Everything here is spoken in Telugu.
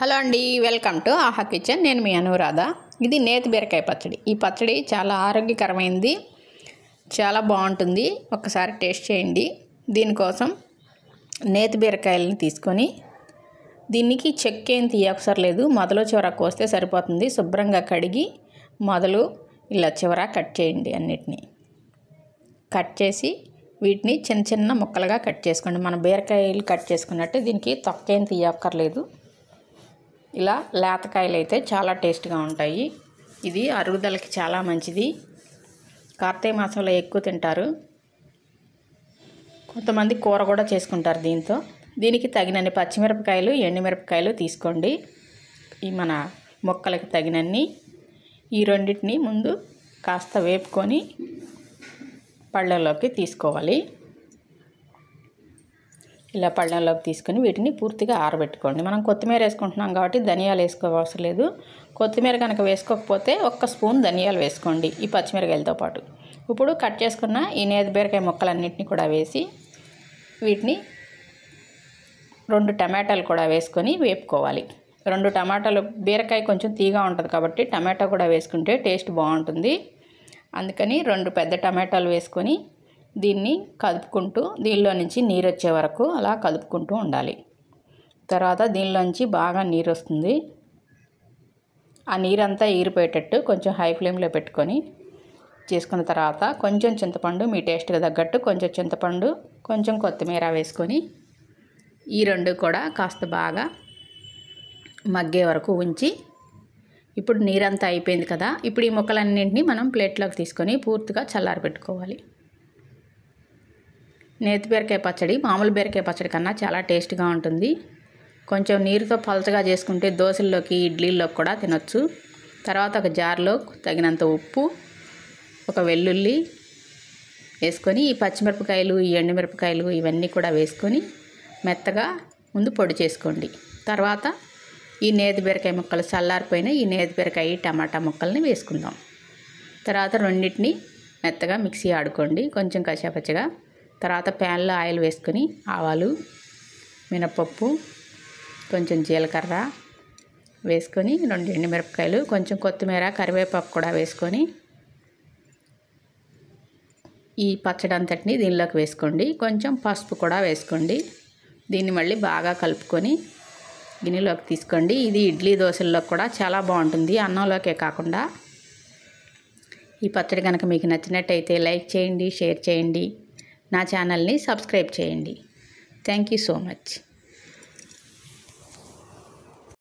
హలో అండి వెల్కమ్ టు ఆహా కిచెన్ నేను మీ అనురాధ ఇది నేతి బీరకాయ పచ్చడి ఈ పచ్చడి చాలా ఆరోగ్యకరమైంది చాలా బాగుంటుంది ఒకసారి టేస్ట్ చేయండి దీనికోసం నేతి బీరకాయలను తీసుకొని దీనికి చెక్క ఏం తీయక్కర్లేదు మొదలు చివర కోస్తే సరిపోతుంది శుభ్రంగా కడిగి మొదలు ఇలా చివర కట్ చేయండి అన్నిటినీ కట్ చేసి వీటిని చిన్న చిన్న ముక్కలుగా కట్ చేసుకోండి మన బీరకాయలు కట్ చేసుకున్నట్టు దీనికి తొక్క ఏం తీయక్కర్లేదు ఇలా లేతకాయలు అయితే చాలా టేస్ట్గా ఉంటాయి ఇది అరుగుదలకి చాలా మంచిది కార్తీక మాసంలో ఎక్కువ తింటారు కొంతమంది కూర కూడా చేసుకుంటారు దీంతో దీనికి తగినన్ని పచ్చిమిరపకాయలు ఎండుమిరపకాయలు తీసుకోండి ఈ మన మొక్కలకు తగినన్ని ఈ రెండింటిని ముందు కాస్త వేపుకొని పళ్ళలోకి తీసుకోవాలి ఇలా పళ్ళంలోకి తీసుకొని వీటిని పూర్తిగా ఆరబెట్టుకోండి మనం కొత్తిమీర వేసుకుంటున్నాం కాబట్టి ధనియాలు వేసుకోవాల్సి లేదు కొత్తిమీర కనుక వేసుకోకపోతే ఒక్క స్పూన్ ధనియాలు వేసుకోండి ఈ పచ్చిమిరకాయలతో పాటు ఇప్పుడు కట్ చేసుకున్న ఈ నేతి బీరకాయ ముక్కలన్నింటినీ కూడా వేసి వీటిని రెండు టమాటాలు కూడా వేసుకొని వేపుకోవాలి రెండు టమాటాలు బీరకాయ కొంచెం తీగా ఉంటుంది కాబట్టి టమాటా కూడా వేసుకుంటే టేస్ట్ బాగుంటుంది అందుకని రెండు పెద్ద టమాటాలు వేసుకొని దీన్ని కలుపుకుంటూ దీనిలో నుంచి నీరు వచ్చే వరకు అలా కలుపుకుంటూ ఉండాలి తర్వాత దీనిలోంచి బాగా నీరు వస్తుంది ఆ నీరంతా ఈరిపోయేటట్టు కొంచెం హై ఫ్లేమ్లో పెట్టుకొని చేసుకున్న తర్వాత కొంచెం చింతపండు మీ టేస్ట్కి తగ్గట్టు కొంచెం చింతపండు కొంచెం కొత్తిమీర వేసుకొని ఈ రెండు కూడా కాస్త బాగా మగ్గే వరకు ఉంచి ఇప్పుడు నీరంతా అయిపోయింది కదా ఇప్పుడు ఈ మొక్కలన్నింటినీ మనం ప్లేట్లోకి తీసుకొని పూర్తిగా చల్లారి పెట్టుకోవాలి నేతి బీరకాయ పచ్చడి మామూలు బీరకాయ పచ్చడి కన్నా చాలా టేస్ట్గా ఉంటుంది కొంచెం నీరుతో పలచగా చేసుకుంటే దోశల్లోకి ఇడ్లీల్లోకి కూడా తినొచ్చు తర్వాత ఒక జార్లో తగినంత ఉప్పు ఒక వెల్లుల్లి వేసుకొని ఈ పచ్చిమిరపకాయలు ఈ ఎండుమిరపకాయలు ఇవన్నీ కూడా వేసుకొని మెత్తగా ముందు పొడి చేసుకోండి తర్వాత ఈ నేతి బీరకాయ ముక్కలు చల్లారిపోయిన ఈ నేతి బీరకాయ టమాటా ముక్కల్ని వేసుకుందాం తర్వాత రెండింటిని మెత్తగా మిక్సీ ఆడుకోండి కొంచెం కషాపచ్చగా తర్వాత ప్యాన్లో ఆయిల్ వేసుకొని ఆవాలు మినపప్పు కొంచెం జీలకర్ర వేసుకొని రెండు ఎండుమిరపకాయలు కొంచెం కొత్తిమీర కరివేపాకు కూడా వేసుకొని ఈ పచ్చడి అంతటిని దీనిలోకి వేసుకోండి కొంచెం పసుపు కూడా వేసుకోండి దీన్ని మళ్ళీ బాగా కలుపుకొని గిన్నెలోకి తీసుకోండి ఇది ఇడ్లీ దోశల్లో కూడా చాలా బాగుంటుంది అన్నంలోకే కాకుండా ఈ పచ్చడి కనుక మీకు నచ్చినట్టయితే లైక్ చేయండి షేర్ చేయండి నా ఛానల్ని సబ్స్క్రైబ్ చేయండి థ్యాంక్ యూ సో మచ్